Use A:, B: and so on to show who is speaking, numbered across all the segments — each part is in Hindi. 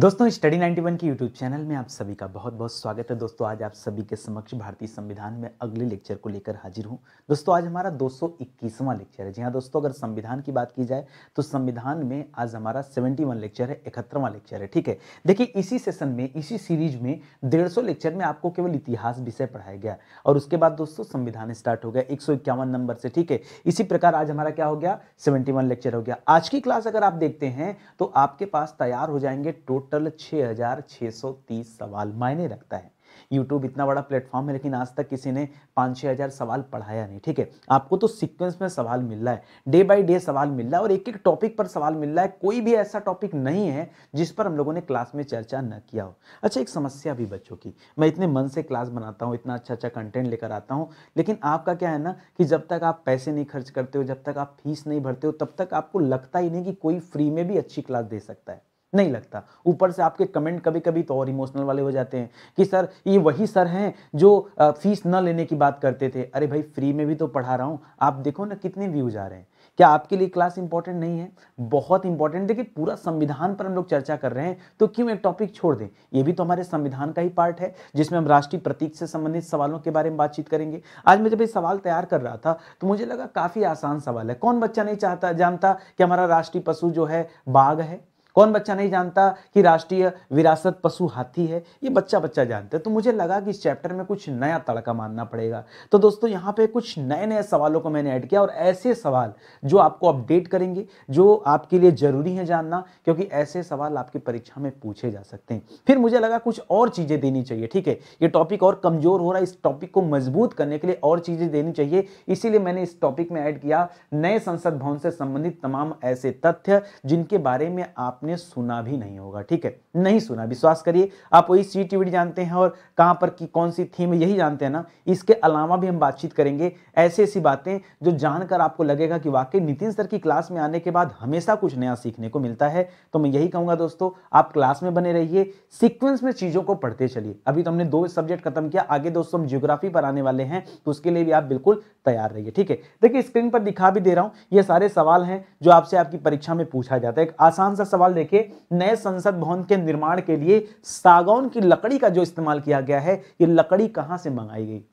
A: दोस्तों स्टडी 91 के यूट्यूब चैनल में आप सभी का बहुत बहुत स्वागत है दोस्तों आज आप सभी के समक्ष भारतीय संविधान में अगले लेक्चर को लेकर हाजिर हूं दोस्तों आज हमारा 221वां लेक्चर है जी हाँ दोस्तों अगर संविधान की बात की जाए तो संविधान में आज हमारा 71 लेक्चर है इकहत्तरवां लेक्चर है ठीक है देखिए इसी सेशन में इसी सीरीज में डेढ़ लेक्चर में आपको केवल इतिहास विषय पढ़ाया गया और उसके बाद दोस्तों संविधान स्टार्ट हो गया एक नंबर से ठीक है इसी प्रकार आज हमारा क्या हो गया सेवेंटी लेक्चर हो गया आज की क्लास अगर आप देखते हैं तो आपके पास तैयार हो जाएंगे टोटल टोटल 6,630 सवाल मायने रखता है यूट्यूब इतना बड़ा प्लेटफॉर्म है लेकिन आज तक किसी ने पाँच छः हज़ार सवाल पढ़ाया नहीं ठीक है आपको तो सीक्वेंस में सवाल मिल रहा है डे बाय डे सवाल मिल रहा है और एक एक टॉपिक पर सवाल मिल रहा है कोई भी ऐसा टॉपिक नहीं है जिस पर हम लोगों ने क्लास में चर्चा न किया हो अच्छा एक समस्या भी बच्चों की मैं इतने मन से क्लास बनाता हूँ इतना अच्छा अच्छा कंटेंट लेकर आता हूँ लेकिन आपका क्या है ना कि जब तक आप पैसे नहीं खर्च करते हो जब तक आप फीस नहीं भरते हो तब तक आपको लगता ही नहीं कि कोई फ्री में भी अच्छी क्लास दे सकता है नहीं लगता ऊपर से आपके कमेंट कभी कभी तो और इमोशनल वाले हो जाते हैं कि सर ये वही सर हैं जो फीस न लेने की बात करते थे अरे भाई फ्री में भी तो पढ़ा रहा हूँ आप देखो ना कितने व्यूज आ रहे हैं क्या आपके लिए क्लास इंपॉर्टेंट नहीं है बहुत इंपॉर्टेंट देखिए पूरा संविधान पर हम लोग चर्चा कर रहे हैं तो क्यों एक टॉपिक छोड़ दें ये भी तो हमारे संविधान का ही पार्ट है जिसमें हम राष्ट्रीय प्रतीक से संबंधित सवालों के बारे में बातचीत करेंगे आज मैं जब ये सवाल तैयार कर रहा था तो मुझे लगा काफ़ी आसान सवाल है कौन बच्चा नहीं चाहता जानता कि हमारा राष्ट्रीय पशु जो है बाघ है कौन बच्चा नहीं जानता कि राष्ट्रीय विरासत पशु हाथी है ये बच्चा बच्चा जानता है तो मुझे लगा कि इस चैप्टर में कुछ नया तड़का मानना पड़ेगा तो दोस्तों यहाँ पे कुछ नए नए सवालों को मैंने ऐड किया और ऐसे सवाल जो आपको अपडेट करेंगे जो आपके लिए ज़रूरी है जानना क्योंकि ऐसे सवाल आपकी परीक्षा में पूछे जा सकते हैं फिर मुझे लगा कुछ और चीज़ें देनी चाहिए ठीक है ये टॉपिक और कमज़ोर हो रहा है इस टॉपिक को मजबूत करने के लिए और चीज़ें देनी चाहिए इसीलिए मैंने इस टॉपिक में ऐड किया नए संसद भवन से संबंधित तमाम ऐसे तथ्य जिनके बारे में आप आपने सुना भी नहीं होगा ठीक है नहीं सुना विश्वास करिए आप वही सी टी जानते हैं और कहाँ पर की कौन सी थीम यही जानते हैं ना इसके अलावा भी हम बातचीत करेंगे ऐसी ऐसी बातें जो जानकर आपको लगेगा कि वाकई नितिन सर की क्लास में आने के बाद हमेशा कुछ नया सीखने को मिलता है तो मैं यही कहूँगा दोस्तों आप क्लास में बने रहिए सिक्वेंस में चीज़ों को पढ़ते चलिए अभी तो हमने दो सब्जेक्ट खत्म किया आगे दोस्तों हम जियोग्राफी पर आने वाले हैं तो उसके लिए भी आप बिल्कुल तैयार रहिए ठीक है देखिए स्क्रीन पर दिखा भी दे रहा हूँ ये सारे सवाल हैं जो आपसे आपकी परीक्षा में पूछा जाता है एक आसान सा सवाल इस्तेमाल देखे नए संसद भवन के निर्माण के लिए सागौन की लकड़ी का जो इस्तेमाल किया गया है ये लकड़ी कहाँ से मंगाई गई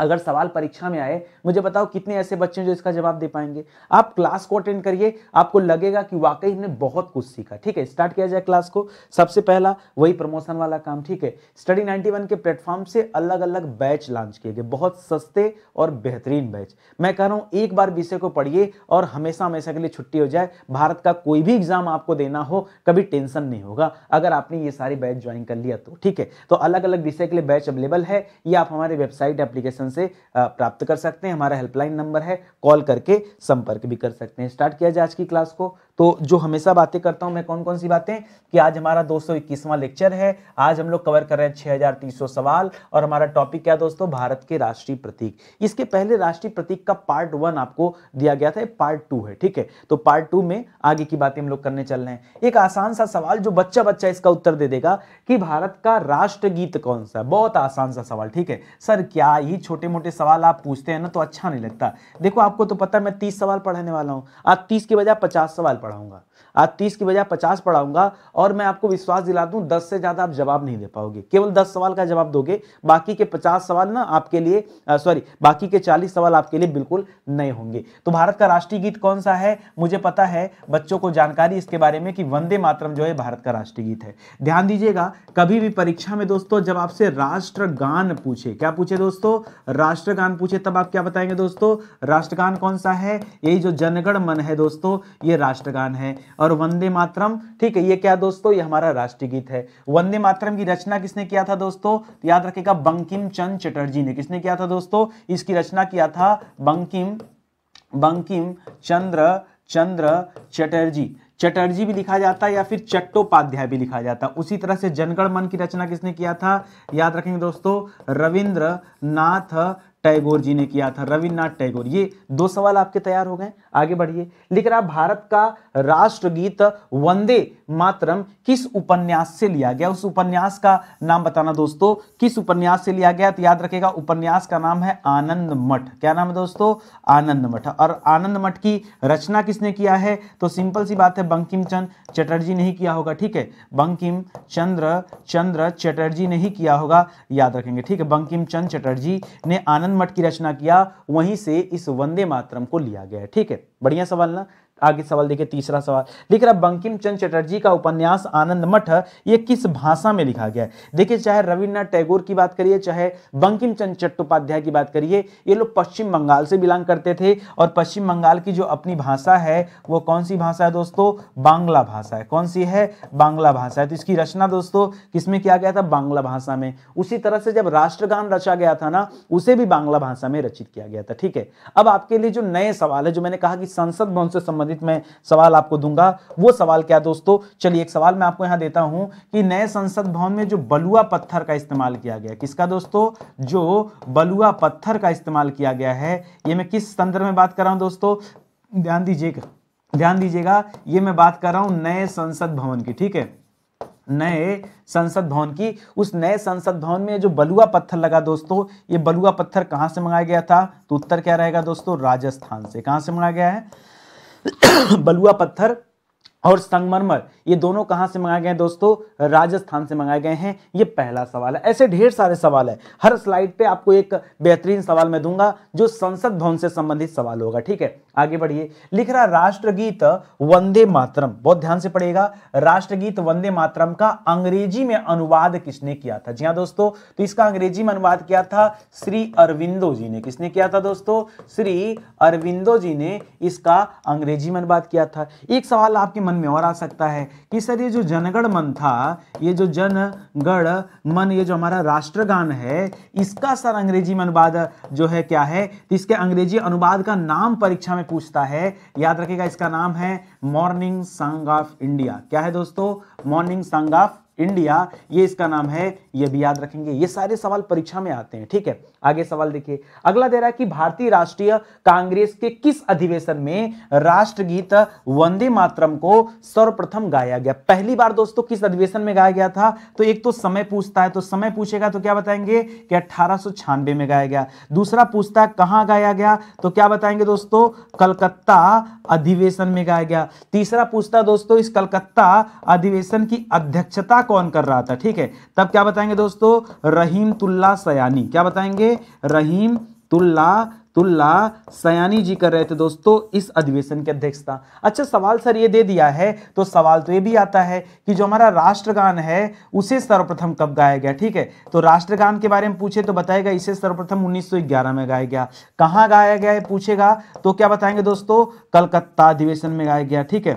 A: अगर सवाल परीक्षा में आए मुझे बताओ कितने ऐसे बच्चे हैं जो इसका जवाब दे पाएंगे आप क्लास को अटेंड करिए आपको लगेगा कि वाकई हमने बहुत कुछ सीखा ठीक है स्टार्ट किया जाए क्लास को सबसे पहला वही प्रमोशन वाला काम ठीक है स्टडी 91 के प्लेटफॉर्म से अलग अलग बैच लॉन्च किए गए बहुत सस्ते और बेहतरीन बैच मैं कह रहा हूँ एक बार विषय को पढ़िए और हमेशा हमेशा के लिए छुट्टी हो जाए भारत का कोई भी एग्जाम आपको देना हो कभी टेंशन नहीं होगा अगर आपने ये सारी बैच ज्वाइन कर लिया तो ठीक है तो अलग अलग विषय के लिए बैच अवेलेबल है ये आप हमारे वेबसाइट एप्लीकेशन सेक्शन से प्राप्त कर सकते हैं हमारा हेल्पलाइन नंबर है कॉल करके संपर्क भी कर सकते हैं स्टार्ट किया जाए आज की क्लास को तो जो हमेशा बातें करता हूं मैं कौन कौन सी बातें कि आज हमारा 221वां लेक्चर है आज हम लोग कवर कर रहे हैं 6300 सवाल और हमारा टॉपिक क्या दोस्तों भारत के राष्ट्रीय प्रतीक इसके पहले राष्ट्रीय प्रतीक का पार्ट वन आपको दिया गया था पार्ट टू है ठीक है तो पार्ट टू में आगे की बातें हम लोग करने चल रहे हैं एक आसान सा सवाल जो बच्चा बच्चा इसका उत्तर दे देगा कि भारत का राष्ट्र कौन सा बहुत आसान सा सवाल ठीक है सर क्या ही छोटे मोटे सवाल आप पूछते हैं ना तो अच्छा नहीं लगता देखो आपको तो पता है मैं तीस सवाल पढ़ाने वाला हूँ आप तीस के बजाय पचास सवाल पढ़ाऊँगा आज तीस की बजाय पचास पढ़ाऊंगा और मैं आपको विश्वास दिला दूं दस से ज़्यादा आप जवाब नहीं दे पाओगे केवल दस सवाल का जवाब दोगे बाकी के पचास सवाल ना आपके लिए सॉरी बाकी के चालीस सवाल आपके लिए बिल्कुल नए होंगे तो भारत का राष्ट्रीय गीत कौन सा है मुझे पता है बच्चों को जानकारी इसके बारे में कि वंदे मातरम जो है भारत का राष्ट्रीय गीत है ध्यान दीजिएगा कभी भी परीक्षा में दोस्तों जब आपसे राष्ट्रगान पूछे क्या पूछे दोस्तों राष्ट्रगान पूछे तब आप क्या बताएंगे दोस्तों राष्ट्रगान कौन सा है यही जो जनगण मन है दोस्तों ये राष्ट्रगान है और वंदे मातरम ठीक है ये क्या दोस्तों ये हमारा राष्ट्रीय गीत है वंदे मातरम की रचना किसने किया था दोस्तों याद रखेगा बंकिम चंद चटर्जी ने किसने किया था दोस्तों इसकी रचना किया था बंकिम बंकिम चंद्र चंद्र चटर्जी चटर्जी भी लिखा जाता है या फिर चट्टोपाध्याय भी लिखा जाता है उसी तरह से जनगण मन की रचना किसने किया था याद रखेंगे दोस्तों रविंद्र नाथ टैगोर जी ने किया था रविन्द्रनाथ टैगोर ये दो सवाल आपके तैयार हो गए आगे बढ़िए लेकिन आप भारत का राष्ट्रगीत वंदे मातरम किस उपन्यास से लिया गया उस उपन्यास का नाम बताना दोस्तों किस उपन्यास से लिया गया तो याद रखेगा उपन्यास का नाम है आनंद मठ क्या नाम है दोस्तों आनंद मठ और आनंद मठ की रचना किसने किया है तो सिंपल सी बात है बंकिम चंद चटर्जी ने ही किया होगा ठीक है बंकिम चंद्र चंद्र चटर्जी ने ही किया होगा याद रखेंगे ठीक है बंकिम चंद चटर्जी ने आनंद मठ की रचना किया वहीं से इस वंदे मातरम को लिया गया है ठीक है बढ़िया सवाल ना आगे सवाल देखिए तीसरा सवाल लिख रहा बंकिम चंद चटर्जी का उपन्यास आनंद मठ ये किस भाषा में लिखा गया है देखिए चाहे रविन्द्रनाथ टैगोर की बात करिए चाहे बंकिम चंद चट्टोपाध्याय की बात करिए ये लोग पश्चिम बंगाल से बिलोंग करते थे और पश्चिम बंगाल की जो अपनी भाषा है वो कौन सी भाषा है दोस्तों बांग्ला भाषा है कौन सी है बांग्ला भाषा है तो इसकी रचना दोस्तों किसमें किया गया था बांग्ला भाषा में उसी तरह से जब राष्ट्रगान रचा गया था ना उसे भी बांग्ला भाषा में रचित किया गया था ठीक है अब आपके लिए जो नए सवाल है जो मैंने कहा कि संसद भवन से संबंधित संबंधित मैं सवाल आपको दूंगा वो सवाल क्या दोस्तों चलिए एक सवाल मैं आपको यहां देता हूं कि नए संसद भवन में जो बलुआ पत्थर का इस्तेमाल किया गया किसका दोस्तों जो बलुआ पत्थर का इस्तेमाल किया गया है ये मैं किस संदर्भ में बात कर रहा हूं दोस्तों ध्यान दीजिएगा ध्यान दीजिएगा ये मैं बात कर रहा हूं नए संसद भवन की ठीक है नए संसद भवन की उस नए संसद भवन में जो बलुआ पत्थर लगा दोस्तों ये बलुआ पत्थर कहां से मंगाया गया था तो उत्तर क्या रहेगा दोस्तों राजस्थान से कहां से मंगाया गया है बलुआ पत्थर और संगमरमर ये दोनों कहाँ से मंगाए गए हैं दोस्तों राजस्थान से मंगाए गए हैं ये पहला सवाल है ऐसे ढेर सारे सवाल है हर स्लाइड पे आपको एक बेहतरीन सवाल मैं दूंगा जो संसद भवन से संबंधित सवाल होगा ठीक है आगे बढ़िए लिख रहा राष्ट्रगीत वंदे मातरम बहुत ध्यान से पढ़ेगा राष्ट्रगीत वंदे मातरम का अंग्रेजी में अनुवाद किसने किया था जी हाँ दोस्तों तो इसका अंग्रेजी में अनुवाद किया था श्री अरविंदो जी ने किसने किया था दोस्तों श्री अरविंदो जी ने इसका अंग्रेजी में अनुवाद किया था एक सवाल आपके मन में और आ सकता है कि सर ये जो जनगण मन था ये जो जनगण मन ये जो हमारा राष्ट्रगान है इसका सर अंग्रेजी में अनुवाद जो है क्या है तो इसके अंग्रेजी अनुवाद का नाम परीक्षा में पूछता है याद रखेगा इसका नाम है मॉर्निंग सॉन्ग ऑफ इंडिया क्या है दोस्तों मॉर्निंग सॉन्ग ऑफ इंडिया ये इसका नाम है ये भी याद रखेंगे ये सारे सवाल परीक्षा में आते हैं ठीक है आगे सवाल देखिए अगला दे रहा है कि भारतीय राष्ट्रीय कांग्रेस के किस अधिवेशन में राष्ट्रगीत वंदे मातरम को सर्वप्रथम गाया गया पहली बार दोस्तों किस अधिवेशन में गाया गया था तो एक तो समय पूछता है तो समय पूछेगा तो क्या बताएंगे कि अठारह में गाया गया दूसरा पूछता है कहाँ गाया गया तो क्या बताएंगे दोस्तों कलकत्ता अधिवेशन में गाया गया तीसरा पूछता दोस्तों इस कलकत्ता अधिवेशन की अध्यक्षता कौन कर रहा था ठीक है तब क्या बताएंगे दोस्तों रहीम तुल्ला सयानी क्या बताएंगे रहीम तुल्ला तुल्ला सयानी जी कर रहे थे दोस्तों इस अधिवेशन की अध्यक्षता अच्छा सवाल सर ये दे दिया है तो सवाल तो ये भी आता है कि जो हमारा राष्ट्रगान है उसे सर्वप्रथम कब गाया गया ठीक है तो राष्ट्रगान के बारे में पूछे तो बताएगा इसे सर्वप्रथम 1911 में गाया गया कहाँ गाया गया है पूछेगा तो क्या बताएंगे दोस्तों कलकत्ता अधिवेशन में गाया गया ठीक है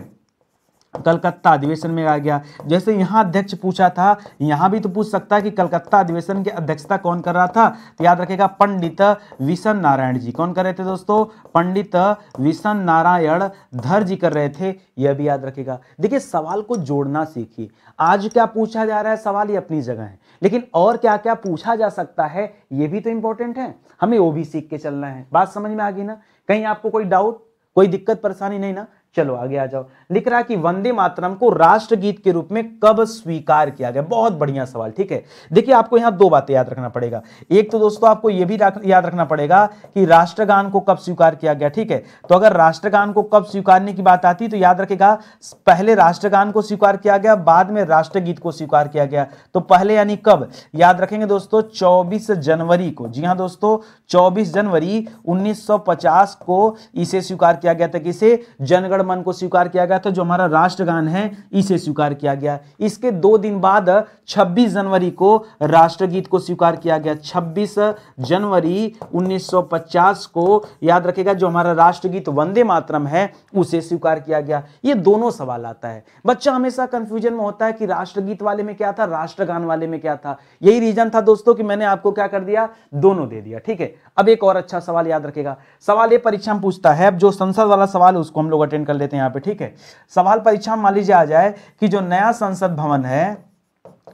A: कलकत्ता अधिवेशन में आ गया जैसे यहाँ अध्यक्ष पूछा था यहाँ भी तो पूछ सकता है कि कलकत्ता अधिवेशन की अध्यक्षता कौन कर रहा था तो याद रखेगा पंडित विशन नारायण जी कौन कर रहे थे दोस्तों पंडित विशन नारायण धर जी कर रहे थे यह भी याद रखेगा देखिए सवाल को जोड़ना सीखिए आज क्या पूछा जा रहा है सवाल ये अपनी जगह है लेकिन और क्या क्या पूछा जा सकता है ये भी तो इंपॉर्टेंट है हमें वो भी सीख के चलना है बात समझ में आ गई ना कहीं आपको कोई डाउट कोई दिक्कत परेशानी नहीं ना चलो आगे आ जाओ लिख रहा कि वंदे मातरम को राष्ट्रगीत के रूप में कब स्वीकार किया गया बहुत बढ़िया सवाल ठीक है देखिए आपको यहां दो बातें याद रखना पड़ेगा एक तो दोस्तों आपको यह भी याद रखना पड़ेगा कि राष्ट्रगान को कब स्वीकार किया गया ठीक है तो अगर राष्ट्रगान को कब स्वीकारने की बात आती तो याद रखेगा पहले राष्ट्रगान को स्वीकार किया गया बाद में राष्ट्रगीत को स्वीकार किया गया तो पहले यानी कब याद रखेंगे दोस्तों चौबीस जनवरी को जी हाँ दोस्तों चौबीस जनवरी उन्नीस को इसे स्वीकार किया गया था किसे जनगण वर्मन को स्वीकार किया गया था जो हमारा राष्ट्रगान है इसे स्वीकार किया गया इसके दो दिन बाद 26 जनवरी को राष्ट्रगीत को स्वीकार किया गया 26 जनवरी 1950 को याद रखेगा जो हमारा राष्ट्रगीत वंदे मातरम है उसे स्वीकार किया गया ये दोनों सवाल आता है बच्चा हमेशा कंफ्यूजन में होता है कि राष्ट्रगीत वाले में क्या था राष्ट्रगान वाले में क्या था यही रीजन था दोस्तों कि मैंने आपको क्या कर दिया दोनों दे दिया ठीक है अब एक और अच्छा सवाल याद रखेगा सवाल ये परीक्षा में पूछता है अब जो संसद वाला सवाल है उसको हम लोग अटेंड कर कर लेते हैं यहाँ पे ठीक है सवाल परीक्षा मान लीजिए आ जाए कि जो नया संसद भवन है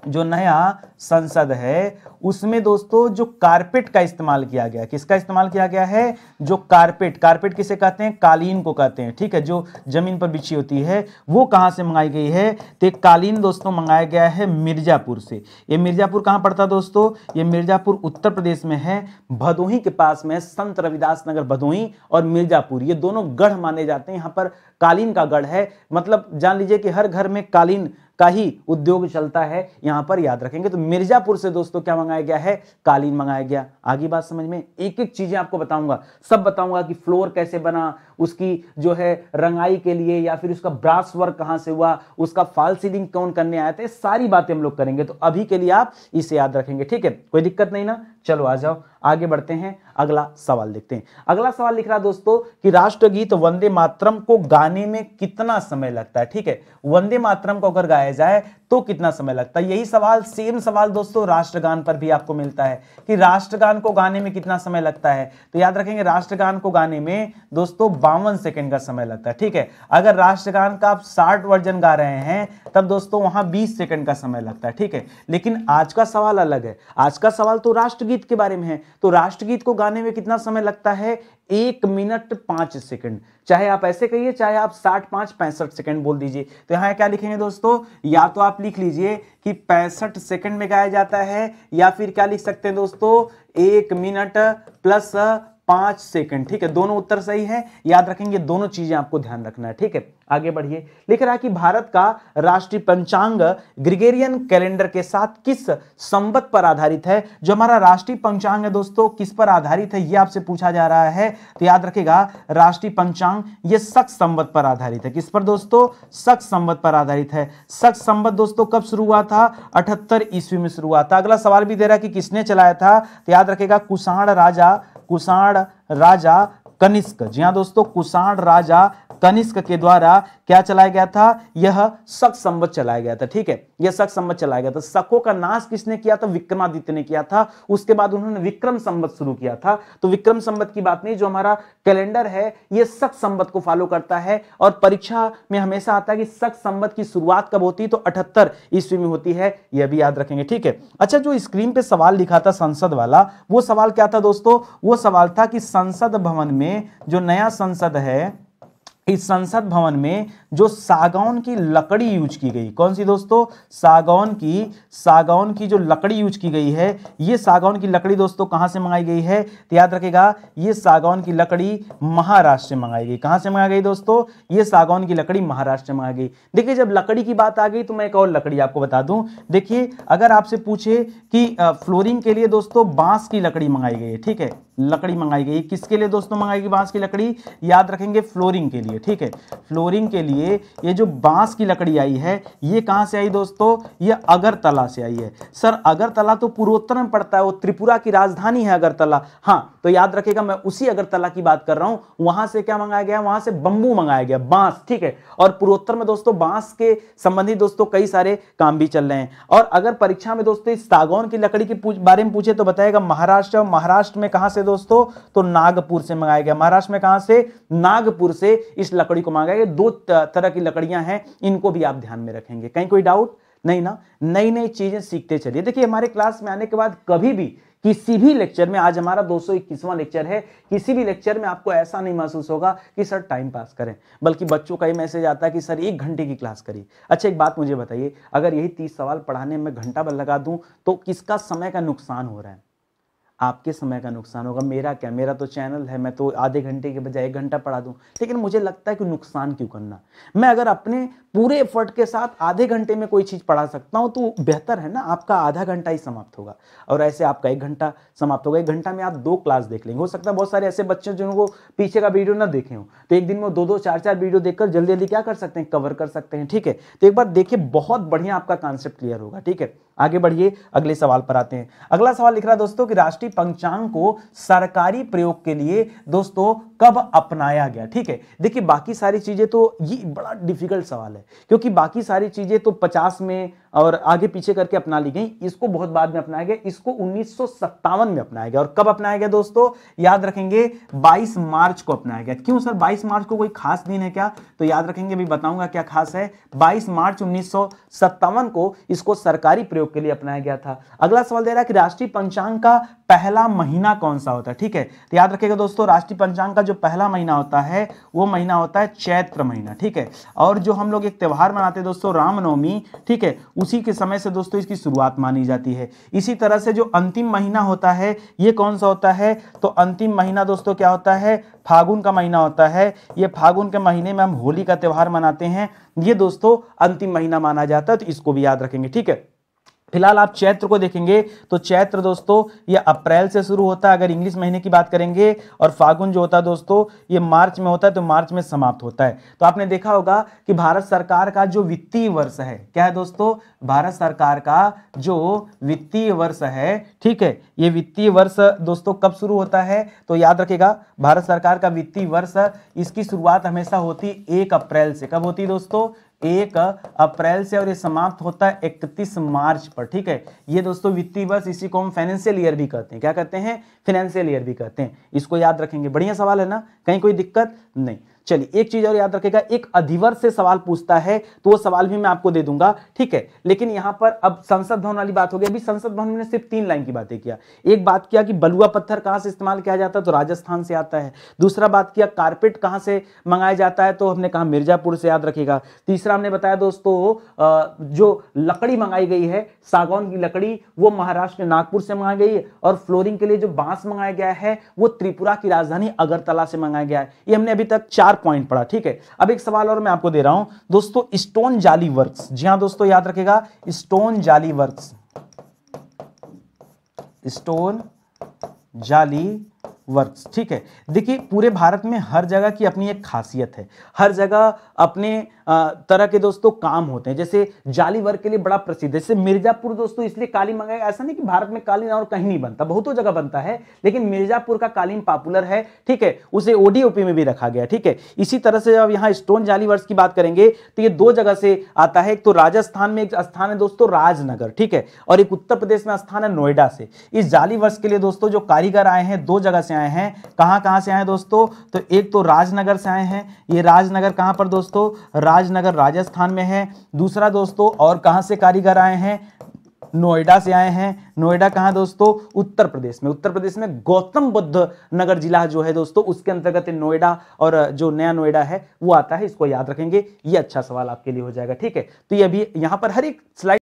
A: जो नया संसद है उसमें दोस्तों जो कारपेट का इस्तेमाल किया गया किसका इस्तेमाल किया गया है जो कारपेट कारपेट किसे कहते हैं कालीन को कहते हैं ठीक है जो जमीन पर बिछी होती है वो कहाँ से मंगाई गई है तो एक कालीन दोस्तों मंगाया गया है मिर्जापुर से ये मिर्जापुर कहाँ पड़ता है दोस्तों ये मिर्जापुर उत्तर प्रदेश में है भदोही के पास में संत रविदास नगर भदोही और मिर्जापुर ये दोनों गढ़ माने जाते हैं यहाँ पर कालीन का गढ़ है मतलब जान लीजिए कि हर घर में कालीन का ही उद्योग चलता है यहां पर याद रखेंगे तो मिर्जापुर से दोस्तों क्या मंगाया गया है कालीन मंगाया गया आगे बात समझ में एक एक चीजें आपको बताऊंगा सब बताऊंगा कि फ्लोर कैसे बना उसकी जो है रंगाई के लिए या फिर उसका ब्रास वर्क कहां से हुआ उसका फॉल सीलिंग कौन करने आया था सारी बातें हम लोग करेंगे तो अभी के लिए आप इसे याद रखेंगे ठीक है कोई दिक्कत नहीं ना चलो आ जाओ आगे बढ़ते हैं अगला सवाल देखते हैं अगला सवाल लिख रहा दोस्तों कि राष्ट्रगीत वंदे मातरम को गाने में कितना समय लगता है ठीक है वंदे मातरम को अगर गाया जाए तो कितना समय लगता है यही सवाल सेम सवाल दोस्तों राष्ट्रगान पर भी आपको मिलता है कि राष्ट्रगान को गाने में कितना समय लगता है तो याद रखेंगे राष्ट्रगान को गाने में दोस्तों बावन सेकंड का समय लगता है ठीक है अगर राष्ट्रगान का आप साठ वर्जन गा रहे हैं तब दोस्तों वहां बीस सेकेंड का समय लगता है ठीक है लेकिन आज का सवाल अलग है आज का सवाल तो राष्ट्रगीत के बारे में है तो राष्ट्रगीत को गाने में कितना समय लगता है एक मिनट पांच सेकंड चाहे आप ऐसे कहिए चाहे आप साठ पांच पैंसठ सेकंड बोल दीजिए तो यहां क्या लिखेंगे दोस्तों या तो आप लिख लीजिए कि पैंसठ सेकंड में गाया जाता है या फिर क्या लिख सकते हैं दोस्तों एक मिनट प्लस पांच सेकंड ठीक है दोनों उत्तर सही है याद रखेंगे दोनों चीजें आपको ध्यान रखना है ठीक है आगे बढ़िए लिख रहा है कि भारत का राष्ट्रीय पंचांग ग्रिगेरियन कैलेंडर के साथ किस संबत पर आधारित है जो हमारा राष्ट्रीय पंचांग है दोस्तों किस पर आधारित है यह आपसे पूछा जा रहा है तो याद रखेगा राष्ट्रीय पंचांग यह सख संबत पर आधारित है किस पर दोस्तों सख संबत पर आधारित है सख संबत दोस्तों कब शुरू हुआ था अठहत्तर ईस्वी में शुरू हुआ था अगला सवाल भी दे रहा है कि किसने चलाया था तो याद रखेगा कुषाण राजा कुषाण राजा कनिष्क जी हाँ दोस्तों कुषाण राजा कनिष्क के द्वारा क्या चलाया गया था यह शक संबत चलाया गया था ठीक है यह शक संबत चलाया गया था शकों का नाश किसने किया था विक्रमादित्य ने किया था उसके बाद उन्होंने विक्रम संबत शुरू किया था तो विक्रम संबत की बात नहीं जो हमारा कैलेंडर है यह शक संबत को फॉलो करता है और परीक्षा में हमेशा आता है कि शक संबत की शुरुआत कब होती है तो अठहत्तर ईस्वी में होती है यह भी याद रखेंगे ठीक है अच्छा जो स्क्रीन पे सवाल लिखा था संसद वाला वो सवाल क्या था दोस्तों वो सवाल था कि संसद भवन में जो नया संसद है इस संसद भवन में जो सागौन की लकड़ी यूज की गई कौन सी दोस्तों सागौन की सागौन की जो लकड़ी यूज की गई है ये सागौन की लकड़ी दोस्तों कहाँ से मंगाई गई है तो याद रखेगा ये सागौन की लकड़ी महाराष्ट्र से मंगाई गई कहाँ से मंगाई गई दोस्तों ये सागौन की लकड़ी महाराष्ट्र से मंगाई गई देखिए जब लकड़ी की बात आ गई तो मैं एक और लकड़ी आपको बता दूं देखिए अगर आपसे पूछे कि फ्लोरिंग के लिए दोस्तों बांस की लकड़ी मंगाई गई है ठीक है लकड़ी मंगाई गई किसके लिए दोस्तों मंगाई गई बांस की लकड़ी याद रखेंगे फ्लोरिंग के लिए ठीक है फ्लोरिंग के लिए लिए ये जो बांस की लकड़ी आई है ये कहाँ से आई दोस्तों ये अगरतला से आई है सर अगरतला तो पूर्वोत्तर में पड़ता है वो त्रिपुरा की राजधानी है अगरतला हाँ तो याद रखेगा मैं उसी अगरतला की बात कर रहा हूँ वहां से क्या मंगाया गया वहां से बंबू मंगाया गया बांस ठीक है और पूर्वोत्तर में दोस्तों बांस के संबंधित दोस्तों कई सारे काम भी चल रहे हैं और अगर परीक्षा में दोस्तों इस सागौन की लकड़ी के बारे में पूछे तो बताएगा महाराष्ट्र महाराष्ट्र में कहां से दोस्तों तो नागपुर से मंगाया गया महाराष्ट्र में कहां से नागपुर से इस लकड़ी को मंगाया गया दो तरह की लकड़ियां हैं इनको भी आप ध्यान में रखेंगे कहीं कोई डाउट नहीं ना नई नई चीजें सीखते चलिए देखिए हमारे क्लास में आने के बाद कभी भी किसी भी लेक्चर में आज हमारा 221वां लेक्चर है किसी भी लेक्चर में आपको ऐसा नहीं महसूस होगा कि सर टाइम पास करें बल्कि बच्चों का ये मैसेज आता है कि सर एक घंटे की क्लास करिए अच्छा एक बात मुझे बताइए अगर यही तीस सवाल पढ़ाने में घंटा भर लगा दूं तो किसका समय का नुकसान हो रहा है आपके समय का नुकसान होगा मेरा क्या मेरा तो चैनल है मैं तो आधे घंटे के बजाय एक घंटा पढ़ा दूँ लेकिन मुझे लगता है कि नुकसान क्यों करना मैं अगर अपने पूरे एफर्ट के साथ आधे घंटे में कोई चीज़ पढ़ा सकता हूँ तो बेहतर है ना आपका आधा घंटा ही समाप्त होगा और ऐसे आपका एक घंटा समाप्त होगा एक घंटा में आप दो क्लास देख लेंगे हो सकता है बहुत सारे ऐसे बच्चे जिनको पीछे का वीडियो ना देखे हो तो एक दिन में दो दो चार चार वीडियो देखकर जल्दी जल्दी क्या कर सकते हैं कवर कर सकते हैं ठीक है तो एक बार देखिए बहुत बढ़िया आपका कॉन्सेप्ट क्लियर होगा ठीक है आगे बढ़िए अगले सवाल पर आते हैं अगला सवाल लिख रहा है दोस्तों कि राष्ट्रीय पंचांग को सरकारी प्रयोग के लिए दोस्तों कब अपनाया गया ठीक है देखिए बाकी सारी चीजें तो ये बड़ा डिफिकल्ट सवाल है है क्योंकि बाकी सारी चीज़ें तो पचास में और आगे पीछे करके अपना ली गई इसको बहुत बाद में अपनाया गया इसको उन्नीस में अपनाया गया और कब अपनाया गया दोस्तों याद रखेंगे 22 मार्च को अपनाया गया क्यों सर 22 मार्च को कोई खास दिन है क्या तो याद रखेंगे अभी बताऊंगा क्या खास है 22 मार्च उन्नीस को इसको सरकारी प्रयोग के लिए अपनाया गया था अगला सवाल दे रहा है कि राष्ट्रीय पंचांग का पहला महीना कौन सा होता है ठीक है तो याद रखेगा दोस्तों राष्ट्रीय पंचांग का जो पहला महीना होता है वो महीना होता है चैत्र महीना ठीक है और जो हम लोग एक त्यौहार मनाते हैं दोस्तों रामनवमी ठीक है उसी के समय से दोस्तों इसकी शुरुआत मानी जाती है इसी तरह से जो अंतिम महीना होता है ये कौन सा होता है तो अंतिम महीना दोस्तों क्या होता है फागुन का महीना होता है ये फागुन के महीने में हम होली का त्यौहार मनाते हैं ये दोस्तों अंतिम महीना माना जाता है तो इसको भी याद रखेंगे ठीक है फिलहाल आप चैत्र को देखेंगे तो चैत्र दोस्तों ये अप्रैल से शुरू होता है अगर इंग्लिश महीने की बात करेंगे और फागुन जो होता है दोस्तों ये मार्च में होता है तो मार्च में समाप्त होता है तो आपने देखा होगा कि भारत सरकार का जो वित्तीय वर्ष है क्या है दोस्तों भारत सरकार का जो वित्तीय वर्ष है ठीक है ये वित्तीय वर्ष दोस्तों कब शुरू होता है तो याद रखेगा भारत सरकार का वित्तीय वर्ष इसकी शुरुआत हमेशा होती एक अप्रैल से कब होती दोस्तों एक अप्रैल से और ये समाप्त होता है इकतीस मार्च पर ठीक है ये दोस्तों वित्तीय वर्ष इसी को हम फाइनेंशियल ईयर भी कहते हैं क्या कहते हैं फाइनेंशियल ईयर भी कहते हैं इसको याद रखेंगे बढ़िया सवाल है ना कहीं कोई दिक्कत नहीं चलिए एक चीज और याद रखेगा एक अधिवर से सवाल पूछता है तो वो सवाल भी मैं आपको दे दूंगा ठीक है लेकिन यहां पर अब संसद भवन वाली बात हो गई अभी संसद भवन में सिर्फ तीन लाइन की बातें किया एक बात किया कि बलुआ पत्थर कहां से इस्तेमाल किया जाता है तो राजस्थान से आता है दूसरा बात किया कारपेट कहां से मंगाया जाता है तो हमने कहा मिर्जापुर से याद रखेगा तीसरा हमने बताया दोस्तों जो लकड़ी मंगाई गई है सागौन की लकड़ी वो महाराष्ट्र के नागपुर से मंगाई गई और फ्लोरिंग के लिए जो बांस मंगाया गया है वो त्रिपुरा की राजधानी अगरतला से मंगाया गया है ये हमने अभी तक चार चार पॉइंट पड़ा ठीक है अब एक सवाल और मैं आपको दे रहा हूं दोस्तों स्टोन जाली वर्क्स जी हाँ दोस्तों याद रखेगा स्टोन जाली वर्क्स स्टोन जाली वर्क्स ठीक है देखिए पूरे भारत में हर जगह की अपनी एक खासियत है हर जगह अपने तरह के दोस्तों काम होते हैं जैसे जाली वर्ग के लिए बड़ा प्रसिद्ध है जैसे मिर्जापुर दोस्तों तो इसलिए कालीन मंगाया ऐसा नहीं कि भारत में कालीन और कहीं नहीं बनता बहुतों जगह बनता है लेकिन मिर्जापुर का कालीन पॉपुलर है ठीक है उसे ओडीओपी में भी रखा गया ठीक है इसी तरह से जब यहाँ स्टोन जाली वर्क की बात करेंगे तो ये दो जगह से आता है एक तो राजस्थान में एक स्थान है दोस्तों राजनगर ठीक है और एक उत्तर प्रदेश में स्थान है नोएडा से इस जाली वर्ष के लिए दोस्तों जो कारीगर आए हैं दो जगह से आए हैं कहाँ कहाँ से आए दोस्तों तो एक तो राजनगर से आए हैं ये राजनगर कहाँ पर दोस्तों राजनगर राजस्थान में है दूसरा दोस्तों और कहाँ से कारीगर आए हैं नोएडा से आए हैं नोएडा कहाँ दोस्तों उत्तर प्रदेश में उत्तर प्रदेश में गौतम बुद्ध नगर जिला जो है दोस्तों उसके अंतर्गत नोएडा और जो नया नोएडा है वो आता है इसको याद रखेंगे ये अच्छा सवाल आपके लिए हो जाएगा ठीक है तो ये अभी यहाँ पर हर एक स्लाइड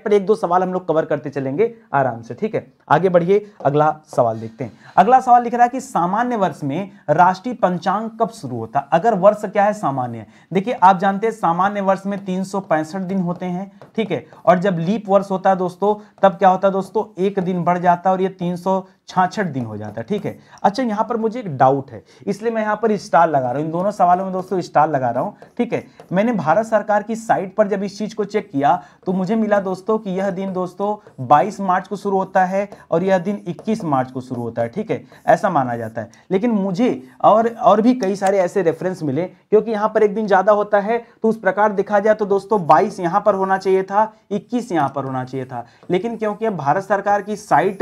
A: टैग पर एक दो सवाल हम लोग कवर करते चलेंगे आराम से ठीक है आगे बढ़िए अगला सवाल देखते हैं अगला सवाल लिख रहा है कि सामान्य वर्ष में राष्ट्रीय पंचांग कब शुरू होता है अगर वर्ष क्या है सामान्य देखिए आप जानते हैं सामान्य वर्ष में तीन दिन होते हैं ठीक है और जब लीप वर्ष होता है दोस्तों तब क्या होता है दोस्तों एक दिन बढ़ जाता है और ये तीन छाछठ दिन हो जाता है ठीक है अच्छा यहाँ पर मुझे एक डाउट है इसलिए मैं यहाँ पर स्टार लगा रहा हूँ इन दोनों सवालों में दोस्तों स्टार लगा रहा हूँ ठीक है मैंने भारत सरकार की साइट पर जब इस चीज़ को चेक किया तो मुझे मिला दोस्तों कि यह दिन दोस्तों 22 मार्च को शुरू होता है और यह दिन इक्कीस मार्च को शुरू होता है ठीक है ऐसा माना जाता है लेकिन मुझे और और भी कई सारे ऐसे रेफरेंस मिले क्योंकि यहाँ पर एक दिन ज़्यादा होता है तो उस प्रकार देखा जाए तो दोस्तों बाईस यहाँ पर होना चाहिए था इक्कीस यहाँ पर होना चाहिए था लेकिन क्योंकि भारत सरकार की साइट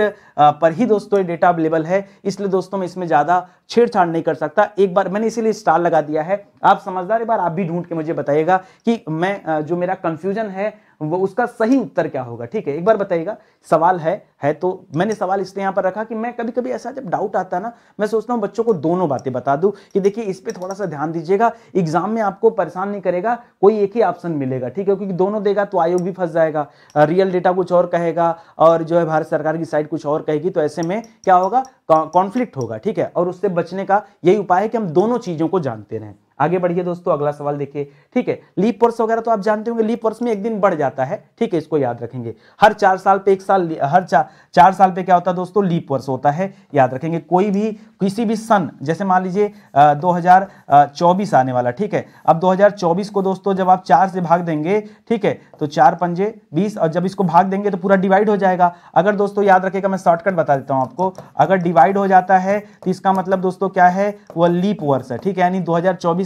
A: पर ही दोस्तों ये डेटा अवेलेबल है इसलिए दोस्तों मैं इसमें ज़्यादा छेड़छाड़ नहीं कर सकता एक बार मैंने इसीलिए स्टार लगा दिया है आप समझदार एक बार आप भी ढूंढ के मुझे बताइएगा कि मैं जो मेरा कंफ्यूजन है वो उसका सही उत्तर क्या होगा ठीक है एक बार बताइएगा सवाल है है तो मैंने सवाल इसलिए यहाँ पर रखा कि मैं कभी कभी ऐसा जब डाउट आता है ना मैं सोचता हूँ बच्चों को दोनों बातें बता दूँ कि देखिए इस पर थोड़ा सा ध्यान दीजिएगा एग्जाम में आपको परेशान नहीं करेगा कोई एक ही ऑप्शन मिलेगा ठीक है क्योंकि दोनों देगा तो आयोग भी फंस जाएगा रियल डेटा कुछ और कहेगा और जो है भारत सरकार की साइड कुछ और कहेगी तो ऐसे में क्या होगा कॉन्फ्लिक्ट होगा ठीक है और उससे बचने का यही उपाय है कि हम दोनों चीज़ों को जानते रहें आगे बढ़िए दोस्तों अगला सवाल देखिए ठीक है लीप वर्ष वगैरह तो आप जानते होंगे लीप वर्ष में एक दिन बढ़ जाता है ठीक है इसको याद रखेंगे हर चार साल पे एक साल हर चार चार साल पे क्या होता है दोस्तों लीप वर्ष होता है याद रखेंगे कोई भी किसी भी सन जैसे मान लीजिए दो आने वाला ठीक है अब दो को दोस्तों जब आप चार से भाग देंगे ठीक है तो चार पंजे बीस और जब इसको भाग देंगे तो पूरा डिवाइड हो जाएगा अगर दोस्तों याद रखेगा मैं शॉर्टकट बता देता हूँ आपको अगर डिवाइड हो जाता है तो इसका मतलब दोस्तों क्या है वह लीप वर्ष है ठीक है यानी दो